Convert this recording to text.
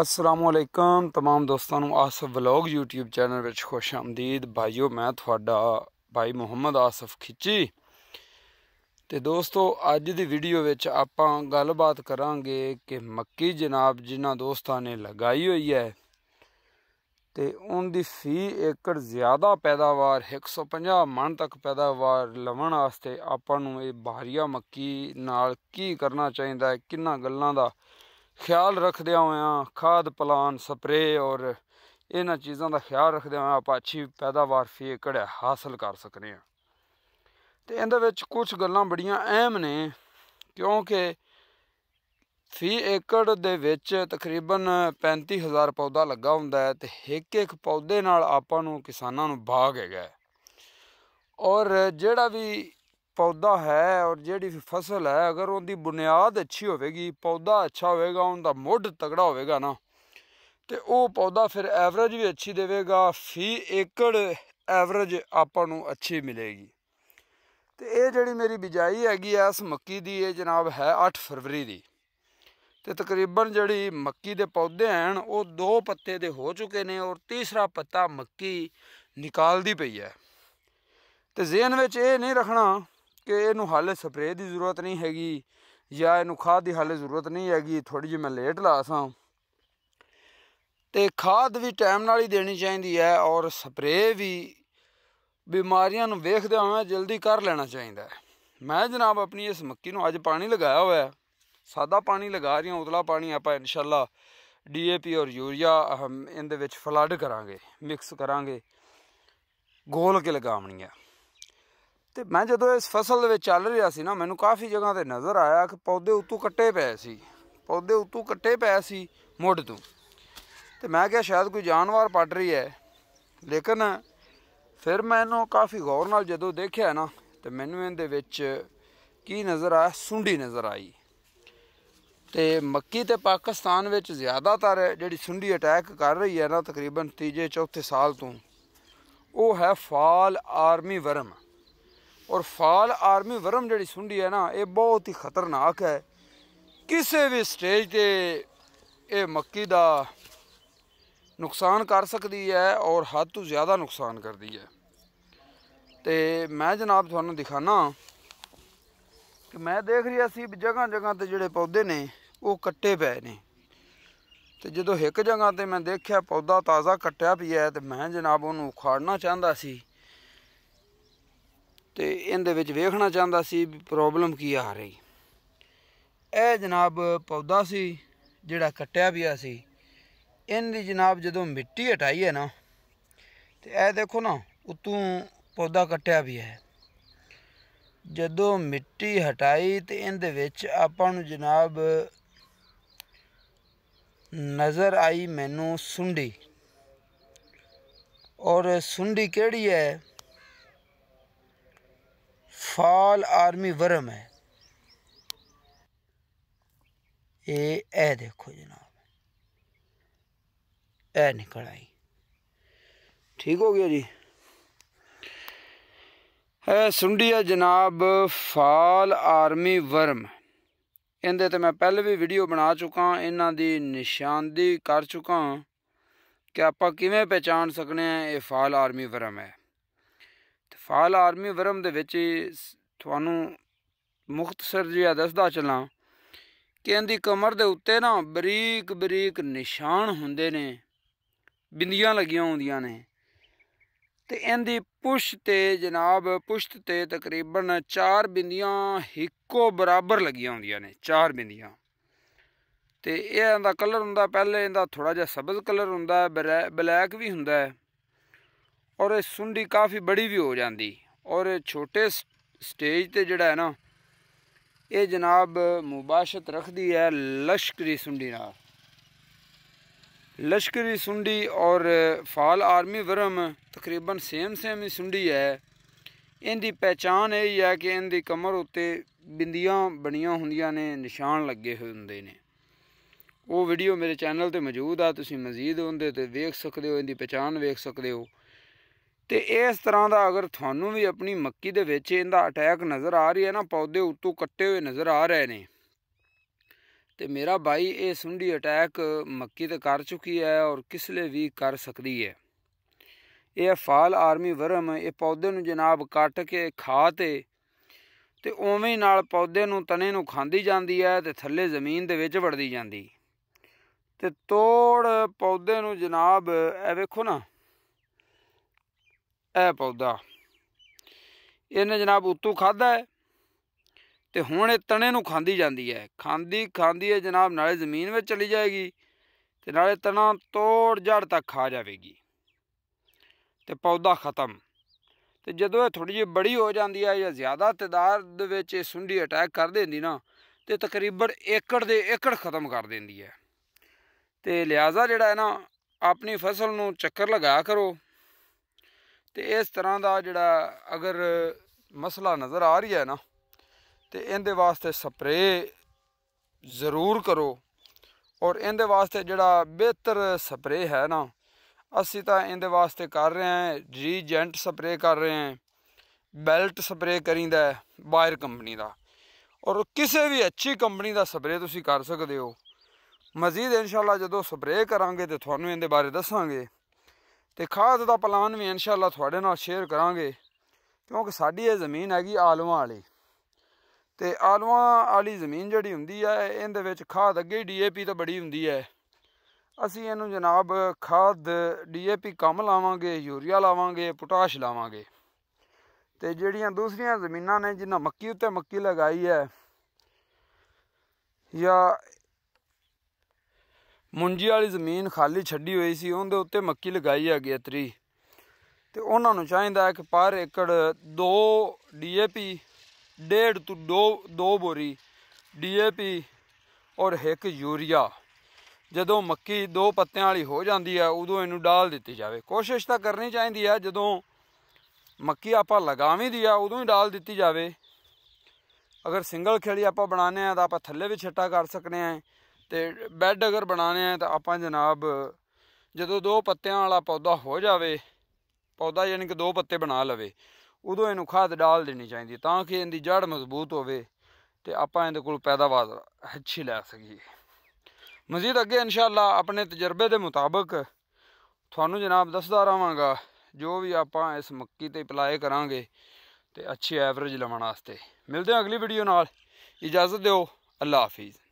ਅਸਲਾਮੁਅਲੈਕਮ तमाम ਦੋਸਤਾਂ ਨੂੰ ਆਸਫ ਵਲੌਗ YouTube ਚੈਨਲ ਵਿੱਚ ਖੁਸ਼ ਆਮਦੀਦ ਭਾਈਓ ਮੈਂ ਤੁਹਾਡਾ ਭਾਈ ਮੁਹੰਮਦ ਆਸਫ ਖਿੱਚੀ ਤੇ ਦੋਸਤੋ ਅੱਜ ਦੀ ਵੀਡੀਓ ਵਿੱਚ ਆਪਾਂ ਗੱਲਬਾਤ ਕਰਾਂਗੇ ਕਿ ਮੱਕੀ ਜਨਾਬ ਜਿਨ੍ਹਾਂ ਦੋਸਤਾਂ ਨੇ ਲਗਾਈ ਹੋਈ ਹੈ ਤੇ ਉਹਨਾਂ ਦੀ ਫੀ ਏਕੜ ਜ਼ਿਆਦਾ ਪੈਦਾਵਾਰ 150 ਮਣ ਤੱਕ ਪੈਦਾਵਾਰ ਲਵਣ ਵਾਸਤੇ ਆਪਾਂ ਨੂੰ ਇਹ ਬਾਹਰੀਆ ਮੱਕੀ ਨਾਲ ਕੀ ਕਰਨਾ ਚਾਹੀਦਾ ਹੈ ਕਿੰਨਾ ਗੱਲਾਂ ਦਾ ਖਿਆਲ ਰੱਖਦਿਆਂ ਹੋਇਆਂ ਖਾਦ ਪਲਾਨ ਸਪਰੇ ਔਰ ਇਹਨਾਂ ਚੀਜ਼ਾਂ ਦਾ ਖਿਆਲ ਰੱਖਦਿਆਂ ਹੋਇਆਂ ਆਪਾਂ ਅੱਛੀ ਪੈਦਾਵਾਰ ਫੀ ਏਕੜ ਹਾਸਲ ਕਰ ਸਕਨੇ ਆ ਤੇ ਇਹਦੇ ਵਿੱਚ ਕੁਝ ਗੱਲਾਂ ਬੜੀਆਂ ਅਹਿਮ ਨੇ ਕਿਉਂਕਿ ਫੀ ਏਕੜ ਦੇ ਵਿੱਚ ਤਕਰੀਬਨ 35000 ਪੌਦਾ ਲੱਗਾ ਹੁੰਦਾ ਹੈ ਤੇ ਇੱਕ ਇੱਕ ਪੌਦੇ ਨਾਲ ਆਪਾਂ ਨੂੰ ਕਿਸਾਨਾਂ ਨੂੰ ਬਾਗ ਹੈਗਾ ਔਰ ਜਿਹੜਾ ਵੀ ਪੌਦਾ ਹੈ ਔਰ ਜਿਹੜੀ ਫਸਲ ਹੈ ਅਗਰ ਉਹਦੀ ਬੁਨਿਆਦ ਅੱਛੀ ਹੋਵੇਗੀ ਪੌਦਾ ਅੱਛਾ ਹੋਵੇਗਾ ਉਹਦਾ ਮੁੱਢ ਤਗੜਾ ਹੋਵੇਗਾ ਨਾ ਤੇ ਉਹ ਪੌਦਾ ਫਿਰ ਐਵਰੇਜ ਵੀ ਅੱਛੀ ਦੇਵੇਗਾ ਫੀ ਏਕੜ ਐਵਰੇਜ ਆਪਾਂ ਨੂੰ ਅੱਛੀ ਮਿਲੇਗੀ ਤੇ ਇਹ ਜਿਹੜੀ ਮੇਰੀ ਬਿਜਾਈ ਹੈਗੀ ਐ ਇਸ ਮੱਕੀ ਦੀ ਇਹ ਜਨਾਬ ਹੈ 8 ਫਰਵਰੀ ਦੀ ਤੇ ਤਕਰੀਬਨ ਜਿਹੜੀ ਮੱਕੀ ਦੇ ਪੌਦੇ ਹਨ ਉਹ ਦੋ ਪੱਤੇ ਦੇ ਹੋ ਚੁੱਕੇ ਨੇ ਔਰ ਤੀਸਰਾ ਪੱਤਾ ਮੱਕੀ ਨਿਕਾਲਦੀ ਪਈ ਹੈ ਤੇ ਜ਼ਿਹਨ ਵਿੱਚ ਇਹ ਨਹੀਂ ਰੱਖਣਾ ਕਿ ਇਹਨੂੰ ਹਾਲੇ ਸਪਰੇਅ ਦੀ ਜ਼ਰੂਰਤ ਨਹੀਂ ਹੈਗੀ ਜਾਂ ਇਹਨੂੰ ਖਾਦ ਦੀ ਹਾਲੇ ਜ਼ਰੂਰਤ ਨਹੀਂ ਹੈਗੀ ਥੋੜੀ ਜਿਹੀ ਮੈਂ ਲੇਟ ਲਾ ਸਾਂ ਤੇ ਖਾਦ ਵੀ ਟਾਈਮ ਨਾਲ ਹੀ ਦੇਣੀ ਚਾਹੀਦੀ ਹੈ ਔਰ ਸਪਰੇਅ ਵੀ ਬਿਮਾਰੀਆਂ ਨੂੰ ਵੇਖਦੇ ਹੋਏ ਜਲਦੀ ਕਰ ਲੈਣਾ ਚਾਹੀਦਾ ਹੈ ਮੈਂ ਜਨਾਬ ਆਪਣੀ ਇਸ ਮੱਕੀ ਨੂੰ ਅੱਜ ਪਾਣੀ ਲਗਾਇਆ ਹੋਇਆ ਹੈ ਸਾਦਾ ਪਾਣੀ ਲਗਾ ਰਹੀ ਹਾਂ ਉਤਲਾ ਪਾਣੀ ਆਪਾਂ ਇਨਸ਼ਾਅੱਲਾ ਡੀਏਪੀ ਔਰ ਯੂਰੀਆ ਇਹਦੇ ਵਿੱਚ ਫਲੱਡ ਕਰਾਂਗੇ ਮਿਕਸ ਕਰਾਂਗੇ ਗੋਲ ਕੇ ਲਗਾਉਣੀ ਹੈ ਤੇ ਮੈਂ ਜਦੋਂ ਇਸ ਫਸਲ ਦੇ ਵਿੱਚ ਚੱਲ ਰਿਹਾ ਸੀ ਨਾ ਮੈਨੂੰ ਕਾਫੀ ਜਗ੍ਹਾ ਤੇ ਨਜ਼ਰ ਆਇਆ ਕਿ ਪੌਦੇ ਉੱਤੋਂ ਕੱਟੇ ਪਏ ਸੀ ਪੌਦੇ ਉੱਤੋਂ ਕੱਟੇ ਪਏ ਸੀ ਮੁੱਢ ਤੋਂ ਤੇ ਮੈਂ ਕਿਹਾ ਸ਼ਾਇਦ ਕੋਈ ਜਾਨਵਰ ਪੜ ਰਹੀ ਹੈ ਲੇਕਿਨ ਫਿਰ ਮੈਨੂੰ ਕਾਫੀ ਗੌਰ ਨਾਲ ਜਦੋਂ ਦੇਖਿਆ ਨਾ ਤੇ ਮੈਨੂੰ ਇਹਦੇ ਵਿੱਚ ਕੀ ਨਜ਼ਰ ਆਇਆ ਸੁੰਡੀ ਨਜ਼ਰ ਆਈ ਤੇ ਮੱਕੀ ਤੇ ਪਾਕਿਸਤਾਨ ਵਿੱਚ ਜ਼ਿਆਦਾਤਰ ਜਿਹੜੀ ਸੁੰਡੀ ਅਟੈਕ ਕਰ ਰਹੀ ਹੈ ਨਾ ਤਕਰੀਬਨ ਤੀਜੇ ਚੌਥੇ ਸਾਲ ਤੋਂ ਉਹ ਹੈ ਫਾਲ ਆਰਮੀ ਵਰਮ ਔਰ ਫਾਲ ਆਰਮੀ ਵਰਮ ਜਿਹੜੀ ਸੁੰਡੀ ਹੈ ਨਾ ਇਹ ਬਹੁਤ ਹੀ ਖਤਰਨਾਕ ਹੈ ਕਿਸੇ ਵੀ ਸਟੇਜ ਤੇ ਇਹ ਮੱਕੀ ਦਾ ਨੁਕਸਾਨ ਕਰ ਸਕਦੀ ਹੈ ਔਰ ਹੱਦ ਤੋਂ ਜ਼ਿਆਦਾ ਨੁਕਸਾਨ ਕਰਦੀ ਹੈ ਤੇ ਮੈਂ ਜਨਾਬ ਤੁਹਾਨੂੰ ਦਿਖਾਣਾ ਕਿ ਮੈਂ ਦੇਖ ਰਿਹਾ ਸੀ ਜਗ੍ਹਾ ਜਗ੍ਹਾ ਤੇ ਜਿਹੜੇ ਪੌਦੇ ਨੇ ਉਹ ਕੱਟੇ ਪਏ ਨੇ ਤੇ ਜਦੋਂ ਇੱਕ ਜਗ੍ਹਾ ਤੇ ਮੈਂ ਦੇਖਿਆ ਪੌਦਾ ਤਾਜ਼ਾ ਕੱਟਿਆ ਪਿਆ ਤੇ ਮੈਂ ਜਨਾਬ ਉਹਨੂੰ ਉਖਾੜਨਾ ਚਾਹੁੰਦਾ ਸੀ ਤੇ ਇਹਦੇ ਵਿੱਚ ਵੇਖਣਾ ਚਾਹੁੰਦਾ ਸੀ ਵੀ ਪ੍ਰੋਬਲਮ ਕੀ ਆ ਰਹੀ ਇਹ ਜਨਾਬ ਪੌਦਾ ਸੀ ਜਿਹੜਾ ਕੱਟਿਆ ਆ ਸੀ ਇਹਦੀ ਜਨਾਬ ਜਦੋਂ ਮਿੱਟੀ ਹਟਾਈ ਹੈ ਨਾ ਤੇ ਇਹ ਦੇਖੋ ਨਾ ਉਤੋਂ ਪੌਦਾ ਕੱਟਿਆ ਵੀ ਹੈ ਜਦੋਂ ਮਿੱਟੀ ਹਟਾਈ ਤੇ ਇਹਦੇ ਵਿੱਚ ਆਪਾਂ ਨੂੰ ਜਨਾਬ ਨਜ਼ਰ ਆਈ ਮੈਨੂੰ ਸੁੰਡੀ ਔਰ ਸੁੰਡੀ ਕਿਹੜੀ ਹੈ ਫਾਲ ਆਰਮੀ ਵਰਮ ਹੈ ਇਹ ਇਹ ਦੇਖੋ ਜਨਾਬ ਇਹ ਨਿਕਲ ਆਈ ਠੀਕ ਹੋ ਗਿਆ ਜੀ ਇਹ ਸੁੰਡੀਆ ਜਨਾਬ ਫਾਲ ਆਰਮੀ ਵਰਮ ਇਹਦੇ ਤੇ ਮੈਂ ਪਹਿਲੇ ਵੀ ਵੀਡੀਓ ਬਣਾ ਚੁੱਕਾ ਇਹਨਾਂ ਦੀ ਨਿਸ਼ਾਨਦੀ ਕਰ ਚੁੱਕਾ ਕਿ ਆਪਾਂ ਕਿਵੇਂ ਪਛਾਣ ਸਕਨੇ ਆ ਇਹ ਫਾਲ ਆਰਮੀ ਵਰਮ ਹੈ ਫਾਲ ਆਰਮੀ ਵਰਮ ਦੇ ਵਿੱਚ ਤੁਹਾਨੂੰ ਮੁਖਤਸਰ ਜਿਹਾ ਦੱਸਦਾ ਚਲਾਂ ਕਿ ਇਹਦੀ ਕਮਰ ਦੇ ਉੱਤੇ ਨਾ ਬਰੀਕ ਬਰੀਕ ਨਿਸ਼ਾਨ ਹੁੰਦੇ ਨੇ ਬਿੰਦੀਆਂ ਲੱਗੀਆਂ ਹੁੰਦੀਆਂ ਨੇ ਤੇ ਇਹਦੀ ਪੁਸ਼ਤ ਤੇ ਜਨਾਬ ਪੁਸ਼ਤ ਤੇ ਤਕਰੀਬਨ 4 ਬਿੰਦੀਆਂ ਇੱਕੋ ਬਰਾਬਰ ਲੱਗੀਆਂ ਹੁੰਦੀਆਂ ਨੇ 4 ਬਿੰਦੀਆਂ ਤੇ ਇਹਦਾ ਕਲਰ ਹੁੰਦਾ ਪਹਿਲੇ ਇਹਦਾ ਥੋੜਾ ਜਿਹਾ ਸਬਜ਼ ਕਲਰ ਹੁੰਦਾ ਬਲੈਕ ਵੀ ਹੁੰਦਾ ਹੈ ਔਰ ਇਹ ਸੁੰਡੀ ਕਾਫੀ ਬੜੀ ਵੀ ਹੋ ਜਾਂਦੀ ਔਰ ਇਹ ਛੋਟੇ ਸਟੇਜ ਤੇ ਜਿਹੜਾ ਹੈ ਨਾ ਇਹ ਜਨਾਬ ਮੁਬਾਸ਼ਤ ਰੱਖਦੀ ਹੈ ਲਸ਼ਕਰੀ ਸੁੰਡੀ ਨਾਲ ਲਸ਼ਕਰੀ ਸੁੰਡੀ ਔਰ ਫਾਲ ਆਰਮੀ ਵਰਮ ਤਕਰੀਬਨ ਸੇਮ ਸੇਮ ਹੀ ਸੁੰਡੀ ਹੈ ਇਹਦੀ ਪਹਿਚਾਨ ਇਹ ਹੈ ਕਿ ਇਹਦੀ ਕਮਰ ਉੱਤੇ ਬਿੰਦੀਆਂ ਬਣੀਆਂ ਹੁੰਦੀਆਂ ਨੇ ਨਿਸ਼ਾਨ ਲੱਗੇ ਹੋਏ ਹੁੰਦੇ ਨੇ ਉਹ ਵੀਡੀਓ ਮੇਰੇ ਚੈਨਲ ਤੇ ਮੌਜੂਦ ਆ ਤੁਸੀਂ ਮਜ਼ੀਦ ਉਹਦੇ ਤੇ ਵੇਖ ਸਕਦੇ ਹੋ ਇਹਦੀ ਪਛਾਣ ਵੇਖ ਸਕਦੇ ਹੋ ਤੇ ਇਸ ਤਰ੍ਹਾਂ ਦਾ ਅਗਰ ਤੁਹਾਨੂੰ ਵੀ ਆਪਣੀ ਮੱਕੀ ਦੇ ਵਿੱਚ ਇਹਦਾ ਅਟੈਕ ਨਜ਼ਰ ਆ ਰਹੀ ਹੈ ਨਾ ਪੌਦੇ ਉੱਤੋਂ ਕੱਟੇ ਹੋਏ ਨਜ਼ਰ ਆ ਰਹੇ ਨੇ ਤੇ ਮੇਰਾ ਭਾਈ ਇਹ ਸੁੰਡੀ ਅਟੈਕ ਮੱਕੀ ਤੇ ਕਰ ਚੁੱਕੀ ਹੈ ਔਰ ਕਿਸਲੇ ਵੀ ਕਰ ਸਕਦੀ ਹੈ ਇਹ ਫਾਲ ਆਰਮੀ ਵਰਮ ਇਹ ਪੌਦੇ ਨੂੰ ਜਨਾਬ ਕੱਟ ਕੇ ਖਾ ਤੇ ਤੇ ਉਵੇਂ ਨਾਲ ਪੌਦੇ ਨੂੰ ਤਣੇ ਨੂੰ ਖਾਂਦੀ ਜਾਂਦੀ ਹੈ ਤੇ ਥੱਲੇ ਜ਼ਮੀਨ ਦੇ ਵਿੱਚ ਵੜਦੀ ਜਾਂਦੀ ਤੇ ਤੋੜ ਪੌਦੇ ਨੂੰ ਜਨਾਬ ਇਹ ਵੇਖੋ ਨਾ ਇਹ ਪੌਦਾ ਇਹਨੇ ਜਨਾਬ ਉਤੂ ਖਾਦਾ ਹੈ ਤੇ ਹੁਣ ਇਹ ਤਣੇ ਨੂੰ ਖਾਂਦੀ ਜਾਂਦੀ ਹੈ ਖਾਂਦੀ ਖਾਂਦੀ ਹੈ ਜਨਾਬ ਨਾਲੇ ਜ਼ਮੀਨ ਵਿੱਚ ਚਲੀ ਜਾਏਗੀ ਤੇ ਨਾਲੇ ਤਣਾ ਤੋੜ ਜੜ ਤੱਕ ਖਾ ਜਾਵੇਗੀ ਤੇ ਪੌਦਾ ਖਤਮ ਤੇ ਜਦੋਂ ਇਹ ਥੋੜੀ ਜਿਹੀ ਬੜੀ ਹੋ ਜਾਂਦੀ ਹੈ ਜਾਂ ਜ਼ਿਆਦਾ ਤਦਾਦ ਦੇ ਵਿੱਚ ਇਹ ਸੁੰਡੀ ਅਟੈਕ ਕਰ ਦਿੰਦੀ ਨਾ ਤੇ ਤਕਰੀਬਨ ਏਕੜ ਦੇ ਏਕੜ ਖਤਮ ਕਰ ਦਿੰਦੀ ਹੈ ਤੇ ਲਿਆਜ਼ਾ ਜਿਹੜਾ ਹੈ ਨਾ ਆਪਣੀ ਫਸਲ ਨੂੰ ਚੱਕਰ ਲਗਾ ਕਰੋ ਤੇ ਇਸ ਤਰ੍ਹਾਂ ਦਾ ਜਿਹੜਾ ਅਗਰ ਮਸਲਾ ਨਜ਼ਰ ਆ ਰਿਹਾ ਹੈ ਨਾ ਤੇ ਇਹਦੇ ਵਾਸਤੇ ਸਪਰੇਅ ਜ਼ਰੂਰ ਕਰੋ ਔਰ ਇਹਦੇ ਵਾਸਤੇ ਜਿਹੜਾ ਬਿਹਤਰ ਸਪਰੇਅ ਹੈ ਨਾ ਅਸੀਂ ਤਾਂ ਇਹਦੇ ਵਾਸਤੇ ਕਰ ਰਹੇ ਹਾਂ ਰੀਜੈਂਟ ਸਪਰੇਅ ਕਰ ਰਹੇ ਹਾਂ ਬੈਲਟ ਸਪਰੇਅ ਕਰੀਂਦਾ ਹੈ ਬਾਇਰ ਕੰਪਨੀ ਦਾ ਔਰ ਕਿਸੇ ਵੀ ਅੱਛੀ ਕੰਪਨੀ ਦਾ ਸਪਰੇਅ ਤੁਸੀਂ ਕਰ ਸਕਦੇ ਹੋ ਮਜ਼ੀਦ ਇਨਸ਼ਾਅੱਲਾ ਜਦੋਂ ਸਪਰੇਅ ਕਰਾਂਗੇ ਤੇ ਤੁਹਾਨੂੰ ਇਹਦੇ ਬਾਰੇ ਦੱਸਾਂਗੇ ਤੇ ਖਾਦ ਦਾ ਪਲਾਨ ਵੀ ਇਨਸ਼ਾਅੱਲਾ ਤੁਹਾਡੇ ਨਾਲ ਸ਼ੇਅਰ ਕਰਾਂਗੇ ਕਿਉਂਕਿ ਸਾਡੀ ਇਹ ਜ਼ਮੀਨ ਹੈਗੀ ਆਲੂਆਂ ਵਾਲੀ ਤੇ ਆਲੂਆਂ ਵਾਲੀ ਜ਼ਮੀਨ ਜਿਹੜੀ ਹੁੰਦੀ ਹੈ ਇਹਦੇ ਵਿੱਚ ਖਾਦ ਅੱਗੇ ਡੀਏਪੀ ਤਾਂ ਬੜੀ ਹੁੰਦੀ ਹੈ ਅਸੀਂ ਇਹਨੂੰ ਜਨਾਬ ਖਾਦ ਡੀਏਪੀ ਕਮ ਲਾਵਾਂਗੇ ਯੂਰੀਆ ਲਾਵਾਂਗੇ ਪੋਟਾਸ਼ ਲਾਵਾਂਗੇ ਤੇ ਜਿਹੜੀਆਂ ਦੂਸਰੀਆਂ ਜ਼ਮੀਨਾਂ ਨੇ ਜਿਨ੍ਹਾਂ ਮੱਕੀ ਉੱਤੇ ਮੱਕੀ ਲਗਾਈ ਹੈ ਜਾਂ ਮੁੰਜੀ ਵਾਲੀ ਜ਼ਮੀਨ ਖਾਲੀ ਛੱਡੀ ਹੋਈ ਸੀ ਉਹਦੇ ਉੱਤੇ ਮੱਕੀ ਲਗਾਈ ਆ ਹੈ ਤਰੀ ਤੇ ਉਹਨਾਂ ਨੂੰ ਚਾਹੀਦਾ ਹੈ ਕਿ ਪਰ ਏਕੜ 2 ਡੀਏਪੀ 1.5 ਤੋਂ 2 2 ਬੋਰੀ ਡੀਏਪੀ ਔਰ ਇੱਕ ਯੂਰੀਆ ਜਦੋਂ ਮੱਕੀ ਦੋ ਪੱਤਿਆਂ ਵਾਲੀ ਹੋ ਜਾਂਦੀ ਹੈ ਉਦੋਂ ਇਹਨੂੰ ਡਾਲ ਦਿੱਤੀ ਜਾਵੇ ਕੋਸ਼ਿਸ਼ ਤਾਂ ਕਰਨੀ ਚਾਹੀਦੀ ਹੈ ਜਦੋਂ ਮੱਕੀ ਆਪਾਂ ਲਗਾਵੇਂ ਦੀ ਆ ਉਦੋਂ ਹੀ ਡਾਲ ਦਿੱਤੀ ਜਾਵੇ ਅਗਰ ਸਿੰਗਲ ਖੇੜੀ ਆਪਾਂ ਬਣਾਣੇ ਆ ਤਾਂ ਆਪਾਂ ਥੱਲੇ ਵੀ ਛੱਟਾ ਕਰ ਸਕਨੇ ਆ ਤੇ ਬੈੱਡ ਅਗਰ ਬਣਾਣੇ ਆ ਤਾਂ ਆਪਾਂ ਜਨਾਬ ਜਦੋਂ ਦੋ ਪੱਤਿਆਂ ਵਾਲਾ ਪੌਦਾ ਹੋ ਜਾਵੇ ਪੌਦਾ ਯਾਨੀ ਕਿ ਦੋ ਪੱਤੇ ਬਣਾ ਲਵੇ ਉਦੋਂ ਇਹਨੂੰ ਖਾਦ ਡਾਲ ਦੇਣੀ ਚਾਹੀਦੀ ਤਾਂ ਕਿ ਇਹਦੀ ਜੜ ਮਜ਼ਬੂਤ ਹੋਵੇ ਤੇ ਆਪਾਂ ਇਹਦੇ ਕੋਲ ਪੈਦਾਵਾਰ ਅੱਛੀ ਲੈ ਸਕੀਏ ਮਜ਼ੀਦ ਅੱਗੇ ਇਨਸ਼ਾਅੱਲਾ ਆਪਣੇ ਤਜਰਬੇ ਦੇ ਮੁਤਾਬਕ ਤੁਹਾਨੂੰ ਜਨਾਬ ਦੱਸਦਾ ਰਹਾਂਗਾ ਜੋ ਵੀ ਆਪਾਂ ਇਸ ਮੱਕੀ ਤੇ ਅਪਲਾਈ ਕਰਾਂਗੇ ਤੇ ਅੱਛੀ ਐਵਰੇਜ ਲਵਣ ਵਾਸਤੇ ਮਿਲਦੇ ਹਾਂ ਅਗਲੀ ਵੀਡੀਓ ਨਾਲ ਇਜਾਜ਼ਤ ਦਿਓ ਅੱਲਾ ਹਾਫਿਜ਼